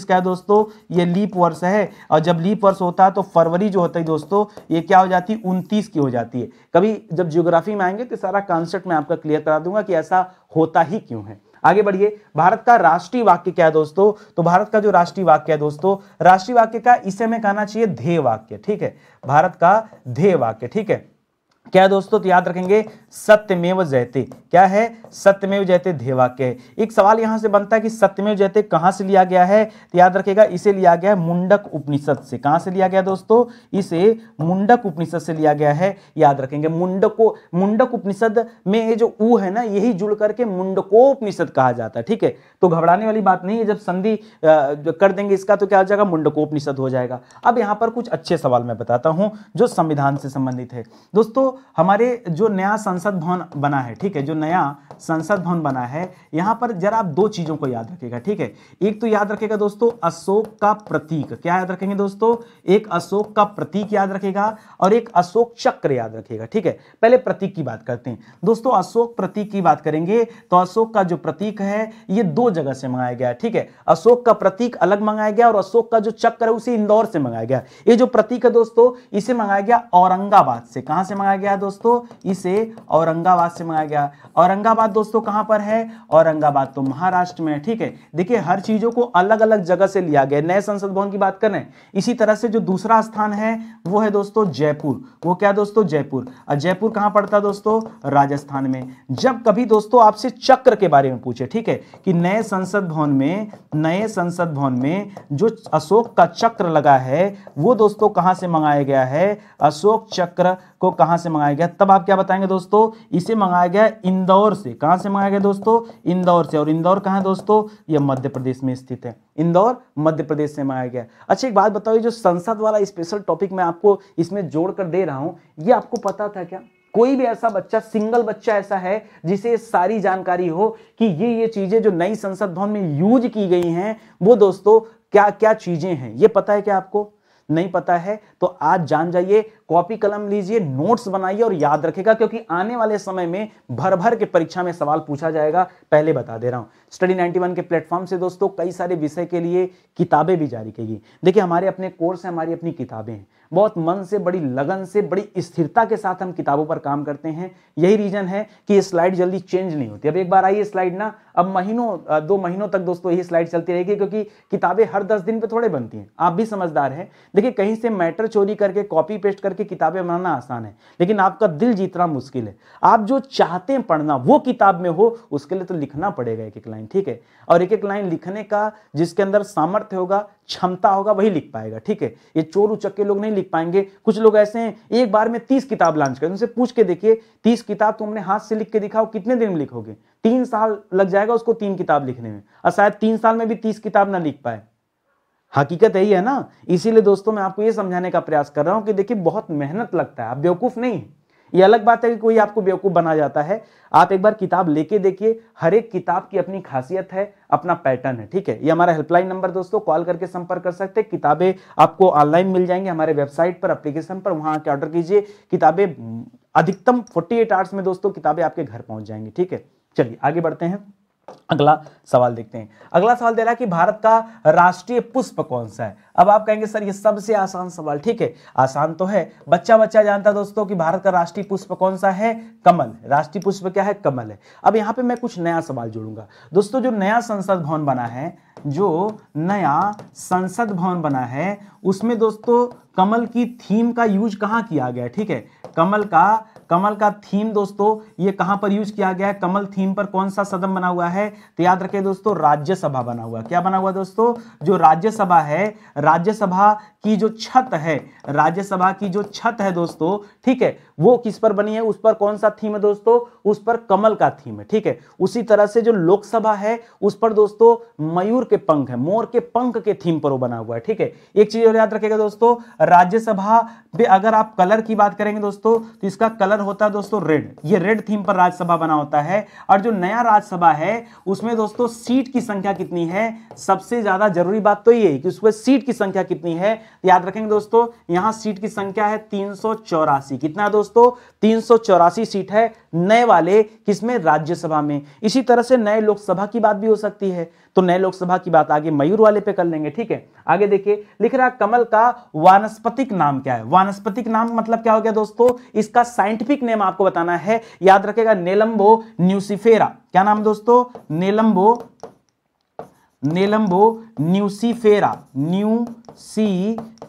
A: किसका है दोस्तों ये लीप वर्ष है और जब लीप वर्ष होता है तो फरवरी जो होता है दोस्तों ये क्या हो जाती है उनतीस की हो जाती है कभी जब जियोग्राफी में आएंगे तो सारा कॉन्सेप्ट मैं आपका क्लियर करा दूंगा कि ऐसा होता ही क्यों है आगे बढ़िए भारत का राष्ट्रीय वाक्य क्या है दोस्तों तो भारत का जो राष्ट्रीय वाक्य है दोस्तों राष्ट्रीय वाक्य का इसे में कहना चाहिए ध्येय वाक्य ठीक है भारत का ध्येय वाक्य ठीक है क्या दोस्तों तो याद रखेंगे सत्यमेव जयते क्या है सत्यमेव जयते धेवाक्य एक सवाल यहां से बनता है कि सत्यमेव जयते कहां से लिया गया है तो याद रखेगा इसे लिया गया है मुंडक उपनिषद से कहां से लिया गया दोस्तों इसे मुंडक उपनिषद से लिया गया है याद रखेंगे मुंडको मुंडक उपनिषद में ये जो ऊ है ना यही जुड़ करके मुंडकोपनिषद कहा जाता है ठीक है तो घबराने वाली बात नहीं है जब संधि कर देंगे इसका तो क्या हो जाएगा मुंडकोपनिषद हो जाएगा अब यहाँ पर कुछ अच्छे सवाल मैं बताता हूं जो संविधान से संबंधित है दोस्तों हमारे जो नया संसद भवन बना है ठीक है जो नया संसद भवन बना है यहां पर जरा आप दो चीज़ों को याद रखेगा ठीक है एक तो याद रखेगा दोस्तों अशोक का प्रतीक क्या याद रखेंगे दोस्तों एक अशोक का प्रतीक याद रखेगा और एक अशोक चक्र याद रखेगा ठीक है पहले प्रतीक की बात करते हैं दोस्तों अशोक प्रतीक की बात करेंगे तो अशोक का जो प्रतीक है ये दो जगह से मंगाया गया ठीक है अशोक का प्रतीक अलग मंगाया गया और अशोक का जो चक्र है उसे इंदौर से मंगाया गया ये जो प्रतीक है दोस्तों इसे मंगाया गया औरंगाबाद से कहां से मंगाया गया दोस्तों इसे औरंगाबाद से मंगाया गया औरंगाबाद दोस्तों कहां पर है औरंगाबाद तो महाराष्ट्र में है ठीक है देखिए हर चीजों को अलग अलग जगह से लिया गया नए संसद भवन की बात करें इसी तरह से जो दूसरा स्थान है वो है दोस्तों जयपुर वो क्या दोस्तों जयपुर और जयपुर कहां पड़ता है दोस्तों राजस्थान में जब कभी दोस्तों आपसे चक्र के बारे में पूछे ठीक है कि नए संसद भवन में नए संसद भवन में जो अशोक का चक्र लगा है वो दोस्तों कहां से मंगाया गया है अशोक चक्र को कहां से मंगाया गया तब आप क्या बताएंगे दोस्तों इसे मंगाया गया इंदौर से कहाँ से मंगाया गया दोस्तों इंदौर से और इंदौर कहाँ है दोस्तों ये मध्य प्रदेश में स्थित है इंदौर मध्य प्रदेश से मंगाया गया अच्छा एक बात बताओ जो संसद वाला स्पेशल टॉपिक मैं आपको इसमें जोड़ कर दे रहा हूँ ये आपको पता था क्या कोई भी ऐसा बच्चा सिंगल बच्चा ऐसा है जिसे सारी जानकारी हो कि ये ये चीजें जो नई संसद भवन में यूज की गई हैं वो दोस्तों क्या क्या चीजें हैं ये पता है क्या आपको नहीं पता है तो आज जान जाइए कॉपी कलम लीजिए नोट्स बनाइए और याद रखेगा क्योंकि आने वाले समय में भर भर के परीक्षा में सवाल पूछा जाएगा पहले बता दे रहा हूं स्टडी 91 के प्लेटफॉर्म से दोस्तों कई सारे विषय के लिए किताबें भी जारी की गई देखिए हमारे अपने कोर्स हैं हमारी अपनी किताबें हैं बहुत मन से बड़ी लगन से बड़ी स्थिरता के साथ हम किताबों पर काम करते हैं यही रीजन है कि ये स्लाइड जल्दी चेंज नहीं होती अब एक बार आई ये स्लाइड ना अब महीनों दो महीनों तक दोस्तों यही स्लाइड चलती रहेगी क्योंकि किताबें हर दस दिन पे थोड़े बनती हैं आप भी समझदार हैं देखिए कहीं से मैटर चोरी करके कॉपी पेस्ट करके किताबें बनाना आसान है लेकिन आपका दिल जीतना मुश्किल है आप जो चाहते हैं पढ़ना वो किताब में हो उसके लिए तो लिखना पड़ेगा एक एक लाइन लाइन ठीक है और एक एक लाइन लिखने का जिसके अंदर सामर्थ्य होगा क्षमता होगा वही लिख पाएगा ठीक है ये चोर उचक्के लोग नहीं लिख पाएंगे कुछ लोग ऐसे हैं एक बार में तीस किताब लॉन्च कर उनसे पूछ के देखिए तीस किताब तुमने हाथ से लिख के दिखाओ कितने दिन में लिखोगे तीन साल लग जाएगा उसको तीन किताब लिखने में और शायद तीन साल में भी तीस किताब ना लिख पाए हकीकत यही है ना इसीलिए दोस्तों मैं आपको ये समझाने का प्रयास कर रहा हूं कि देखिए बहुत मेहनत लगता है आप बेवकूफ़ नहीं है ये अलग बात है कि कोई आपको बेवकूफ़ बना जाता है आप एक बार किताब लेके देखिए हर एक किताब की अपनी खासियत है अपना पैटर्न है ठीक है ये हमारा हेल्पलाइन नंबर दोस्तों कॉल करके संपर्क कर सकते हैं किताबें आपको ऑनलाइन मिल जाएंगे हमारे वेबसाइट पर अप्लीकेशन पर वहां आके ऑर्डर कीजिए किताबें अधिकतम फोर्टी आवर्स में दोस्तों किताबें आपके घर पहुंच जाएंगी ठीक है चलिए आगे बढ़ते हैं अगला सवाल देखते हैं अगला सवाल दे रहा है कि भारत का राष्ट्रीय पुष्प कौन सा है अब आप कहेंगे सर ये सबसे आसान सवाल ठीक है आसान तो है बच्चा बच्चा जानता है दोस्तों कि भारत का राष्ट्रीय पुष्प कौन सा है कमल राष्ट्रीय पुष्प क्या है कमल है अब यहां पे मैं कुछ नया सवाल जोड़ूंगा दोस्तों जो नया संसद भवन बना है जो नया संसद भवन बना है उसमें दोस्तों कमल की थीम का यूज कहां किया गया ठीक है कमल का कमल का थीम दोस्तों ये कहां पर यूज किया गया है कमल थीम पर कौन सा सदन बना हुआ है तो याद रखे दोस्तों राज्यसभा बना हुआ क्या बना हुआ दोस्तों जो राज्यसभा है राज्यसभा की जो छत है राज्यसभा की जो छत है दोस्तों ठीक है वो किस पर बनी है उस पर कौन सा थीम है दोस्तों उस पर कमल का थीम है ठीक है उसी तरह से जो लोकसभा है उस पर दोस्तों मयूर के पंख है मोर के पंख के थीम पर वो बना हुआ है ठीक है एक चीज और याद रखेगा दोस्तों राज्यसभा पे अगर आप कलर की बात करेंगे दोस्तों तो इसका कलर होता है दोस्तों रेड ये रेड थीम पर राज्यसभा बना होता है और जो नया राज्यसभा है उसमें दोस्तों सीट की संख्या कितनी है सबसे ज्यादा जरूरी बात तो ये है कि उसमें सीट की संख्या कितनी है याद रखेंगे दोस्तों यहां सीट की संख्या है तीन कितना दोस्तों दोस्तों तीन सीट है नए वाले किसमें राज्यसभा में इसी तरह से नए लोकसभा की बात भी हो सकती है तो नए लोकसभा की बात आगे मयूर वाले पे कर लेंगे ठीक है आगे देखिए लिख रहा कमल का वानस्पतिक नाम क्या है वानस्पतिक नाम मतलब क्या हो गया दोस्तों इसका साइंटिफिक नेम आपको बताना है याद रखेगा नेलम्बो न्यूसिफेरा क्या नाम दोस्तों नेलम्बो नेलम्बो न्यूसीफेरा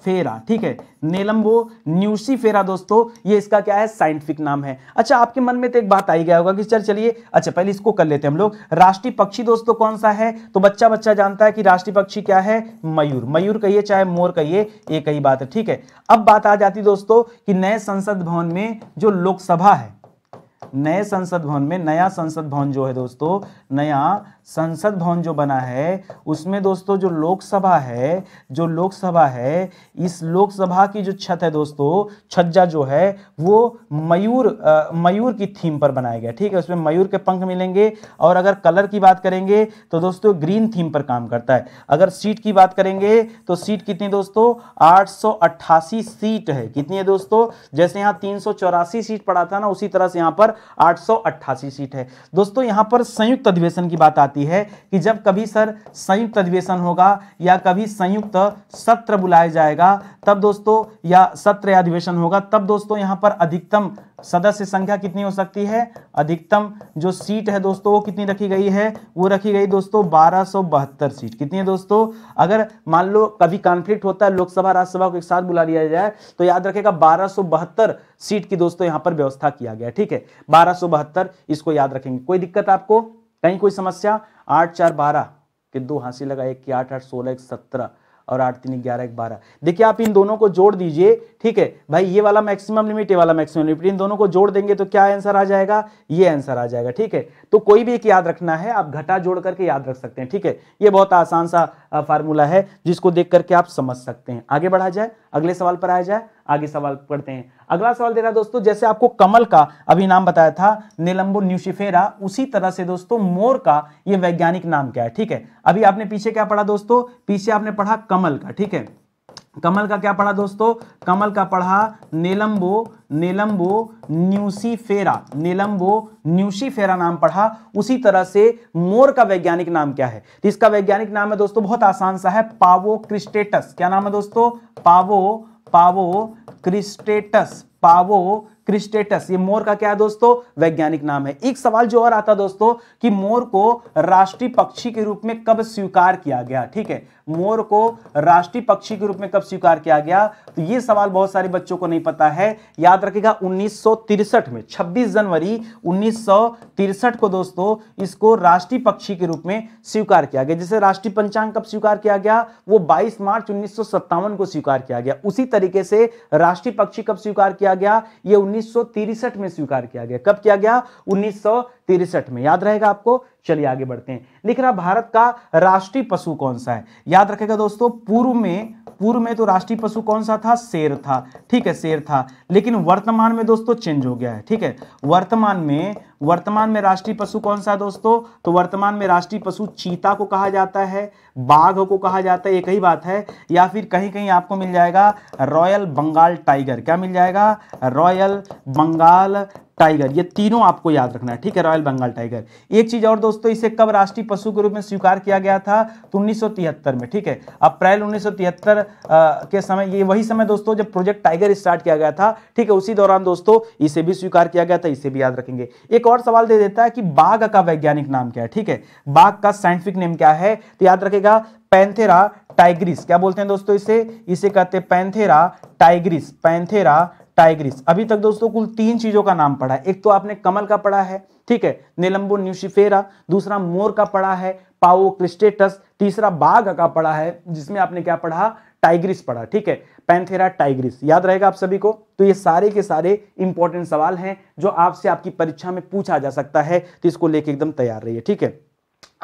A: फेरा ठीक है नेलम्बो न्यूसीफेरा दोस्तों ये इसका क्या है साइंटिफिक नाम है अच्छा आपके मन में तो एक बात आई गया होगा कि चल चलिए अच्छा पहले इसको कर लेते हैं हम लोग राष्ट्रीय पक्षी दोस्तों कौन सा है तो बच्चा बच्चा जानता है कि राष्ट्रीय पक्षी क्या है मयूर मयूर कहिए चाहे मोर कहिए ये कही बात है ठीक है अब बात आ जाती दोस्तों कि नए संसद भवन में जो लोकसभा है नए संसद भवन में नया संसद भवन जो है दोस्तों नया संसद भवन जो बना है उसमें दोस्तों जो लोकसभा है जो लोकसभा है इस लोकसभा की जो छत है दोस्तों छज्जा जो है वो मयूर आ, मयूर की थीम पर बनाया गया ठीक है उसमें मयूर के पंख मिलेंगे और अगर कलर की बात करेंगे तो दोस्तों ग्रीन थीम पर काम करता है अगर सीट की बात करेंगे तो सीट कितनी दोस्तों आठ सीट है कितनी है दोस्तों जैसे यहाँ तीन सीट पड़ा था ना उसी तरह से यहाँ पर आठ सीट है दोस्तों यहाँ पर संयुक्त अधिवेशन की बात आती आती है कि जब कभी सर संयुक्त अधिवेशन होगा या कभी संयुक्त सत्र बुलाया जाएगा तब दोस्तों या सत्र या अधिवेशन होगा तब दोस्तों यहां पर अधिकतम सदस्य संख्या कितनी हो सकती है अधिकतम जो सीट है दोस्तों वो कितनी रखी गई है वो रखी गई दोस्तों बारह सीट कितनी है दोस्तों अगर मान लो कभी कॉन्फ्लिक्ट होता है लोकसभा राज्यसभा को एक साथ बुला लिया जाए तो याद रखेगा बारह सीट की दोस्तों यहां पर व्यवस्था किया गया ठीक है बारह इसको याद रखेंगे कोई दिक्कत आपको कहीं कोई समस्या आठ चार बारह के दो हंसी लगा एक की आठ आठ सोलह एक सत्रह और आठ तीन ग्यारह एक बारह देखिए आप इन दोनों को जोड़ दीजिए ठीक है भाई ये वाला मैक्सिमम लिमिट ये वाला मैक्सिमम लिमिट इन दोनों को जोड़ देंगे तो क्या आंसर आ जाएगा ये आंसर आ जाएगा ठीक है तो कोई भी एक याद रखना है आप घटा जोड़ करके याद रख सकते हैं ठीक है ये बहुत आसान सा फार्मूला है जिसको देख करके आप समझ सकते हैं आगे बढ़ा जाए अगले सवाल पर आया जाए आगे सवाल पढ़ते हैं अगला सवाल दे रहा है दोस्तों जैसे आपको कमल का अभी नाम बताया था निलंबो न्यूशिफेरा उसी तरह से दोस्तों मोर का ये वैज्ञानिक नाम क्या है ठीक है अभी आपने पीछे क्या पढ़ा दोस्तों पीछे आपने पढ़ा कमल का ठीक है कमल का क्या पढ़ा दोस्तों कमल का पढ़ा नीलम्बो नीलम्बो न्यूसीफेरा नीलम्बो न्यूसीफेरा नाम पढ़ा उसी तरह से मोर का वैज्ञानिक नाम क्या है तो इसका वैज्ञानिक नाम है दोस्तों बहुत आसान सा है पावो क्रिस्टेटस क्या नाम है दोस्तों पावो पावो क्रिस्टेटस पावो क्रिस्टेटस ये मोर का क्या है दोस्तों वैज्ञानिक नाम है एक सवाल जो और आता दोस्तों कि मोर को राष्ट्रीय पक्षी के रूप में कब स्वीकार किया गया ठीक है मोर को राष्ट्रीय पक्षी के रूप में कब स्वीकार किया गया तो ये सवाल बहुत सारे बच्चों को नहीं पता है याद रखेगा 1963 में 26 जनवरी 1963 को दोस्तों इसको राष्ट्रीय पक्षी के रूप में स्वीकार किया गया जैसे राष्ट्रीय पंचांग कब स्वीकार किया गया वो 22 मार्च उन्नीस को स्वीकार किया गया उसी तरीके से राष्ट्रीय पक्षी कब स्वीकार किया गया ये उन्नीस में स्वीकार किया गया कब किया गया उन्नीस तिरसठ में याद रहेगा आपको चलिए आगे बढ़ते हैं लिख रहा भारत का राष्ट्रीय पशु कौन सा है याद रखेगा दोस्तों पूर्व में पूर्व में तो राष्ट्रीय पशु कौन सा था शेर था ठीक है शेर था लेकिन वर्तमान में दोस्तों चेंज हो गया है ठीक है वर्तमान में वर्तमान में राष्ट्रीय पशु कौन सा दोस्तों तो वर्तमान में राष्ट्रीय पशु चीता को कहा जाता है बाघ को कहा जाता है एक ही बात है या फिर कहीं कहीं आपको मिल जाएगा रॉयल बंगाल टाइगर क्या मिल जाएगा रॉयल बंगाल टाइगर ये तीनों आपको याद रखना है ठीक है रॉयल बंगाल टाइगर एक चीज और दोस्तों इसे कब राष्ट्रीय पशु के रूप में स्वीकार किया गया था तो 1973 में ठीक है अप्रैल उन्नीस के समय ये वही समय दोस्तों जब प्रोजेक्ट टाइगर स्टार्ट किया गया था ठीक है उसी दौरान दोस्तों इसे भी स्वीकार किया गया था इसे भी याद रखेंगे एक और सवाल दे देता है कि बाघ का वैज्ञानिक नाम क्या है ठीक है बाघ का साइंटिफिक नेम क्या है तो याद रखेगा पैंथेरा टाइग्रिस क्या बोलते हैं दोस्तों इसे इसे कहते हैं पैंथेरा टाइग्रिस पैंथेरा टाइग्रिस अभी तक दोस्तों कुल तीन चीजों का नाम पढ़ा है एक तो आपने कमल का पढ़ा है ठीक है नीलम्बो न्यूशिफेरा दूसरा मोर का पढ़ा है पाओ क्रिस्टेटस तीसरा बाघ का पढ़ा है जिसमें आपने क्या पढ़ा टाइग्रिस पढ़ा ठीक है पैंथेरा टाइग्रिस याद रहेगा आप सभी को तो ये सारे के सारे इंपॉर्टेंट सवाल हैं जो आपसे आपकी परीक्षा में पूछा जा सकता है तो इसको लेके एकदम तैयार रहिए ठीक है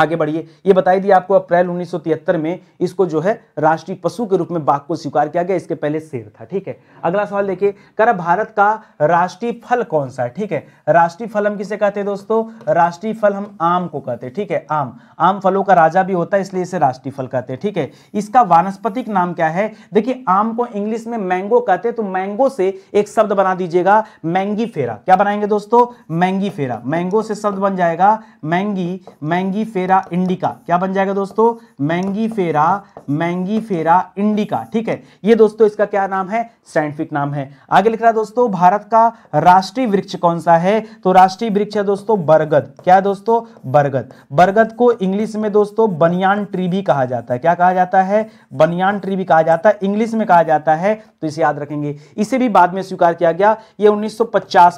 A: आगे बढ़िए ये बताई दी आपको अप्रैल 1973 में इसको जो है राष्ट्रीय पशु के रूप में बाघ को स्वीकार किया गया इसके पहले शेर था ठीक है अगला सवाल देखिए कर भारत का राष्ट्रीय फल कौन सा है ठीक है राष्ट्रीय फल हम किसे कहते हैं दोस्तों राष्ट्रीय फल हम आम को कहते हैं ठीक है आम आम फलों का राजा भी होता है इसलिए इसे राष्ट्रीय फल कहते हैं ठीक है इसका वानस्पतिक नाम क्या है देखिए आम को इंग्लिश में मैंगो कहते हैं तो मैंगो से एक शब्द बना दीजिएगा मैंगी फेरा क्या बनाएंगे दोस्तों मैंगी फेरा मैंगो से शब्द बन जाएगा मैंगी मैंगी फेरा फेरा इंडिका क्या बन जाएगा दोस्तों मैंगीफेरा मैंगीफेरा इंडिका ठीक है ये दोस्तों इसका क्या नाम है साइंटिफिक नाम है आगे लिख रहा है दोस्तों भारत का राष्ट्रीय वृक्ष कौन सा है तो राष्ट्रीय वृक्ष है दोस्तों बरगद क्या दोस्तों बरगद बरगद को इंग्लिश में दोस्तों बनियान ट्री भी कहा जाता है क्या कहा जाता है बनियान ट्री भी कहा जाता है इंग्लिश में कहा जाता है तो इसे याद रखेंगे इसे भी बाद में स्वीकार किया गया ये उन्नीस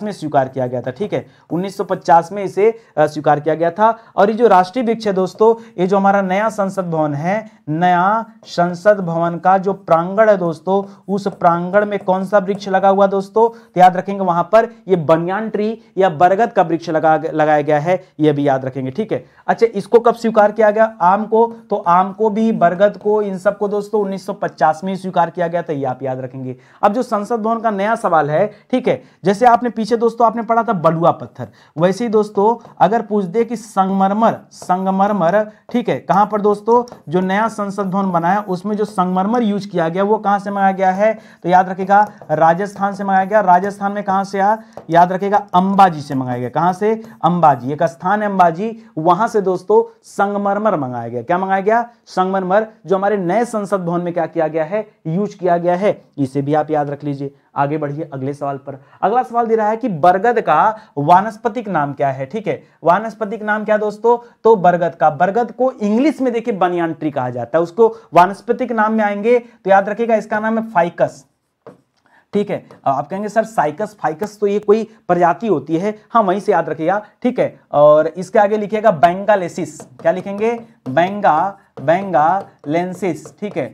A: में स्वीकार किया गया था ठीक है उन्नीस में इसे स्वीकार किया गया था और ये जो राष्ट्रीय वृक्ष है दोस्तों ये जो हमारा नया संसद भवन है नया संसद भवन का जो प्रांगण है दोस्तों उस प्रांगण छत्तीसगढ़ में कौन सा वृक्ष लगा हुआ दोस्तों तो याद रखेंगे वहां पर ये बनियान ट्री या बरगद का वृक्ष लगा लगाया गया है ये भी याद रखेंगे ठीक है अच्छा इसको कब स्वीकार किया गया आम को तो आम को भी बरगद को इन सबको दोस्तों उन्नीस में स्वीकार किया गया था ये आप याद रखेंगे अब जो संसद भवन का नया सवाल है ठीक है जैसे आपने पीछे दोस्तों आपने पढ़ा था बलुआ पत्थर वैसे ही दोस्तों अगर पूछ दे कि संगमरमर संगमरमर ठीक है कहां पर दोस्तों जो नया संसद भवन बनाया उसमें जो संगमरमर यूज किया गया वो कहां से मंगाया गया है तो याद रखेगा राजस्थान से मंगाया गया राजस्थान में कहां से आया याद रखेगा अंबाजी से मंगाया गया कहां से अंबाजी एक स्थान है अंबाजी वहां से दोस्तों संगमरमर मंगाया गया क्या मंगाया गया संगमरमर जो हमारे नए संसद भवन में क्या किया गया है यूज किया गया है इसे भी आप याद रख लीजिए आगे बढ़िए अगले सवाल पर अगला सवाल दे रहा है कि बरगद का वानस्पतिक नाम क्या है ठीक है वानस्पतिक नाम क्या दोस्तों तो बरगद का बरगद को इंग्लिश में देखिए बनियान ट्री कहा जाता है उसको वानस्पतिक नाम में आएंगे तो याद रखिएगा इसका नाम है फाइकस ठीक है आप कहेंगे सर साइकस फाइकस तो ये कोई प्रजाति होती है हाँ वहीं से याद रखिएगा ठीक है और इसके आगे लिखिएगा बैंगालेसिस क्या लिखेंगे बैंगा बैंगालेंसिस ठीक है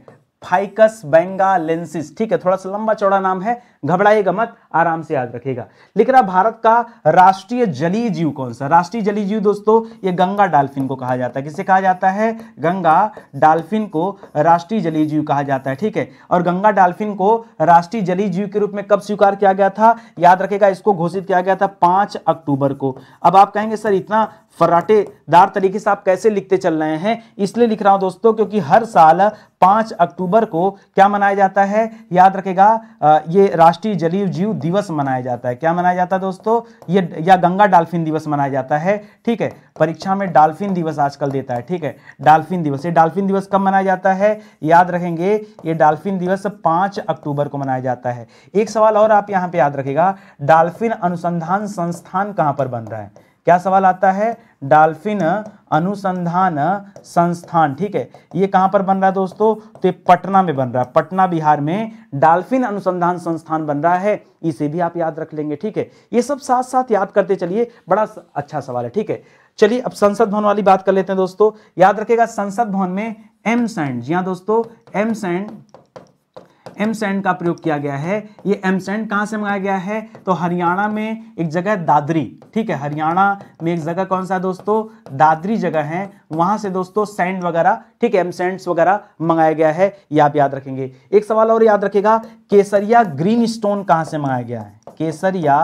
A: फाइकस बैंगालेंसिस ठीक है थोड़ा सा लंबा चौड़ा नाम है घबराएगा मत आराम से याद रखेगा लेकिन अब भारत का राष्ट्रीय जलीय जीव कौन सा राष्ट्रीय जलीय जीव दोस्तों ये गंगा डाल्फिन को कहा जाता है किसे कहा जाता है गंगा डाल्फिन को राष्ट्रीय जलीय जीव कहा जाता है ठीक है और गंगा डाल्फिन को राष्ट्रीय जलीय जीव के रूप में कब स्वीकार किया गया था याद रखेगा इसको घोषित किया गया था पांच अक्टूबर को अब आप कहेंगे सर इतना फराटेदार तरीके से आप कैसे लिखते चल रहे हैं इसलिए लिख रहा हूं दोस्तों क्योंकि हर साल पांच अक्टूबर को क्या मनाया जाता है याद रखेगा ये राष्ट्रीय जलीय जीव दिवस मनाया जाता है क्या मनाया जाता है दोस्तों ये या गंगा डाल्फिन दिवस मनाया जाता है ठीक है परीक्षा में डाल्फिन दिवस आजकल देता है ठीक है डाल्फिन दिवस ये डाल्फिन दिवस कब मनाया जाता है याद रखेंगे ये डाल्फिन दिवस पाँच अक्टूबर को मनाया जाता है एक सवाल और आप यहाँ पे याद रखेगा डाल्फिन अनुसंधान संस्थान कहाँ पर बन रहा है क्या सवाल आता है डाल्फिन अनुसंधान संस्थान ठीक है ये कहां पर बन रहा है दोस्तों तो ये पटना में बन रहा है पटना बिहार में डाल्फिन अनुसंधान संस्थान बन रहा है इसे भी आप याद रख लेंगे ठीक है ये सब साथ साथ याद करते चलिए बड़ा अच्छा सवाल है ठीक है चलिए अब संसद भवन वाली बात कर लेते हैं दोस्तों याद रखेगा संसद भवन में एम सैंड जी हाँ दोस्तों एम सैंड एम सैंड का प्रयोग किया गया है ये एम सैंड कहाँ से मंगाया गया है तो हरियाणा में एक जगह दादरी ठीक है हरियाणा में एक जगह कौन सा दोस्तों दादरी जगह है वहाँ से दोस्तों सैंड वगैरह ठीक है एम सैंड्स वगैरह मंगाया गया है ये आप याद रखेंगे एक सवाल और याद रखेगा केसरिया ग्रीन स्टोन कहाँ से मंगाया गया है केसरिया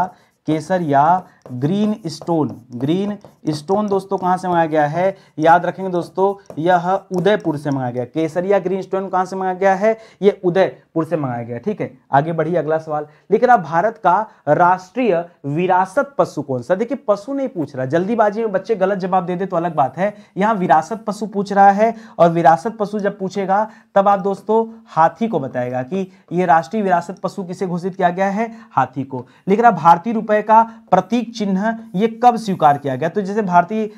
A: केसरिया ग्रीन स्टोन ग्रीन स्टोन दोस्तों कहाँ से मंगाया गया है याद रखेंगे दोस्तों यह उदयपुर से मंगाया गया केसरिया ग्रीन स्टोन कहाँ से मंगाया गया है ये उदयपुर से मंगाया गया ठीक है आगे बढ़िए अगला सवाल लेकिन अब भारत का राष्ट्रीय विरासत पशु कौन सा देखिए पशु नहीं पूछ रहा जल्दीबाजी में बच्चे गलत जवाब दे दे तो अलग बात है यहाँ विरासत पशु पूछ रहा है और विरासत पशु जब पूछेगा तब आप दोस्तों हाथी को बताएगा कि यह राष्ट्रीय विरासत पशु किसे घोषित किया गया है हाथी को लेकिन अब भारतीय रुपए का प्रतीक चिन्ह ये कब स्वीकार किया गया तो जैसे भारतीय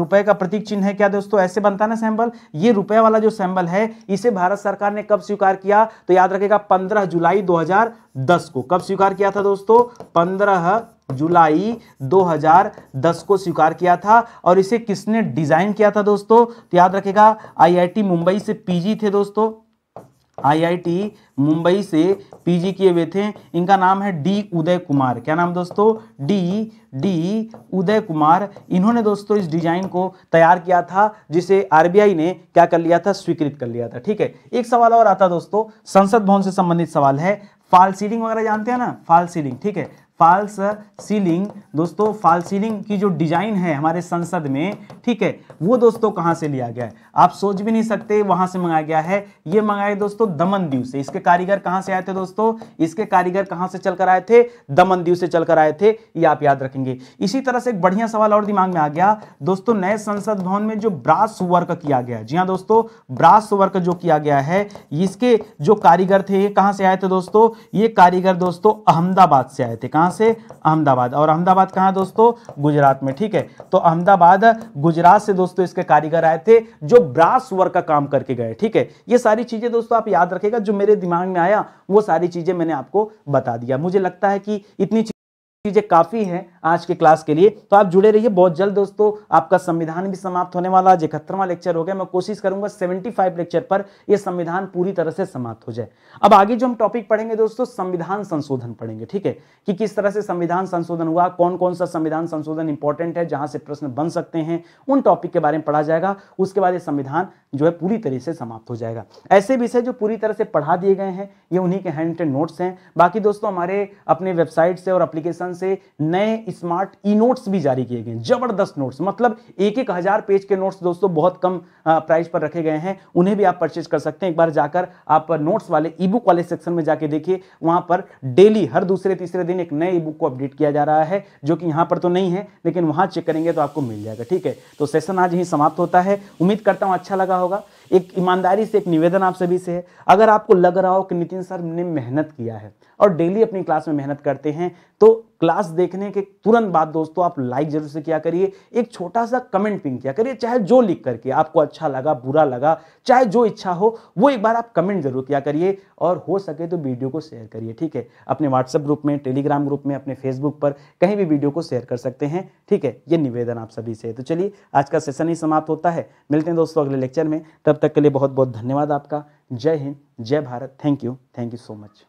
A: रुपए का प्रतीक चिन्ह है क्या दोस्तों ऐसे बनता है ना सैंबल ये रुपए वाला जो सैंबल है इसे भारत सरकार ने कब स्वीकार किया तो याद रखेगा पंद्रह जुलाई 2010 को कब स्वीकार किया था दोस्तों पंद्रह जुलाई 2010 को स्वीकार किया था और इसे किसने डिजाइन किया था दोस्तों तो याद रखेगा आईआईटी मुंबई से पीजी थे दोस्तों आईआईटी मुंबई से पीजी किए हुए थे इनका नाम है डी उदय कुमार क्या नाम दोस्तों डी डी उदय कुमार इन्होंने दोस्तों इस डिजाइन को तैयार किया था जिसे आरबीआई ने क्या कर लिया था स्वीकृत कर लिया था ठीक है एक सवाल और आता दोस्तों संसद भवन से संबंधित सवाल है फाल सीडिंग वगैरह जानते हैं ना फाल सीडिंग ठीक है फाल्स सीलिंग दोस्तों फाल्स सीलिंग की जो डिजाइन है हमारे संसद में ठीक है वो दोस्तों कहां से लिया गया है आप सोच भी नहीं सकते वहां से मंगाया गया है ये मंगाए दोस्तों दमन दीव से इसके कारीगर कहां से आए थे दोस्तों इसके कारीगर कहां से चलकर आए थे दमन दीव से चलकर आए थे ये आप याद रखेंगे इसी तरह से एक बढ़िया सवाल और दिमाग में आ गया दोस्तों नए संसद भवन में जो ब्रास वर्क किया गया जी हाँ दोस्तों ब्रास वर्क जो किया गया है इसके जो कारीगर थे ये कहाँ से आए थे दोस्तों ये कारीगर दोस्तों अहमदाबाद से आए थे कहां कहाँ से अहमदाबाद और अहमदाबाद कहाँ दोस्तों गुजरात में ठीक है तो अहमदाबाद गुजरात से दोस्तों इसके कारीगर आए थे जो ब्रास वर्क का काम करके गए ठीक है ये सारी चीज़ें दोस्तों आप याद रखेगा जो मेरे दिमाग में आया वो सारी चीज़ें मैंने आपको बता दिया मुझे लगता है कि इतनी चीज़ें काफ़ी हैं आज के क्लास के लिए तो आप जुड़े रहिए बहुत जल्द दोस्तों आपका संविधान भी समाप्त होने वाला आज इकहत्तरवा लेक्चर हो गया मैं कोशिश करूंगा 75 लेक्चर पर यह संविधान पूरी तरह से समाप्त हो जाए अब आगे जो हम टॉपिक पढ़ेंगे दोस्तों संविधान संशोधन पढ़ेंगे ठीक है कि किस तरह से संविधान संशोधन हुआ कौन कौन सा संविधान संशोधन इंपॉर्टेंट है जहां से प्रश्न बन सकते हैं उन टॉपिक के बारे में पढ़ा जाएगा उसके बाद ये संविधान जो है पूरी तरह से समाप्त हो जाएगा ऐसे विषय जो पूरी तरह से पढ़ा दिए गए हैं ये उन्हीं के हैंड नोट्स हैं बाकी दोस्तों हमारे अपने वेबसाइट से और अप्लीकेशन संस्थान से नए स्मार्ट ई नोट्स भी जारी किए गए हैं जबरदस्त नोट्स मतलब एक एक हज़ार पेज के नोट्स दोस्तों बहुत कम प्राइस पर रखे गए हैं उन्हें भी आप परचेज कर सकते हैं एक बार जाकर आप नोट्स वाले ई बुक वाले सेक्शन में जाके देखिए वहां पर डेली हर दूसरे तीसरे दिन एक नए ई बुक को अपडेट किया जा रहा है जो कि यहाँ पर तो नहीं है लेकिन वहां चेक करेंगे तो आपको मिल जाएगा ठीक है तो सेशन आज ही समाप्त होता है उम्मीद करता हूँ अच्छा लगा होगा एक ईमानदारी से एक निवेदन आप सभी से है अगर आपको लग रहा हो कि नितिन सर ने मेहनत किया है और डेली अपनी क्लास में मेहनत करते हैं तो क्लास देखने के तुरंत बाद दोस्तों आप लाइक जरूर से किया करिए एक छोटा सा कमेंट पिंग किया करिए चाहे जो लिख करके आपको अच्छा लगा बुरा लगा चाहे जो इच्छा हो वो एक बार आप कमेंट जरूर किया करिए और हो सके तो वीडियो को शेयर करिए ठीक है अपने व्हाट्सएप ग्रुप में टेलीग्राम ग्रुप में अपने फेसबुक पर कहीं भी वीडियो को शेयर कर सकते हैं ठीक है ये निवेदन आप सभी से तो चलिए आज का सेशन ही समाप्त होता है मिलते हैं दोस्तों अगले लेक्चर में तब तक के लिए बहुत बहुत धन्यवाद आपका जय हिंद जय Bharat thank you thank you so much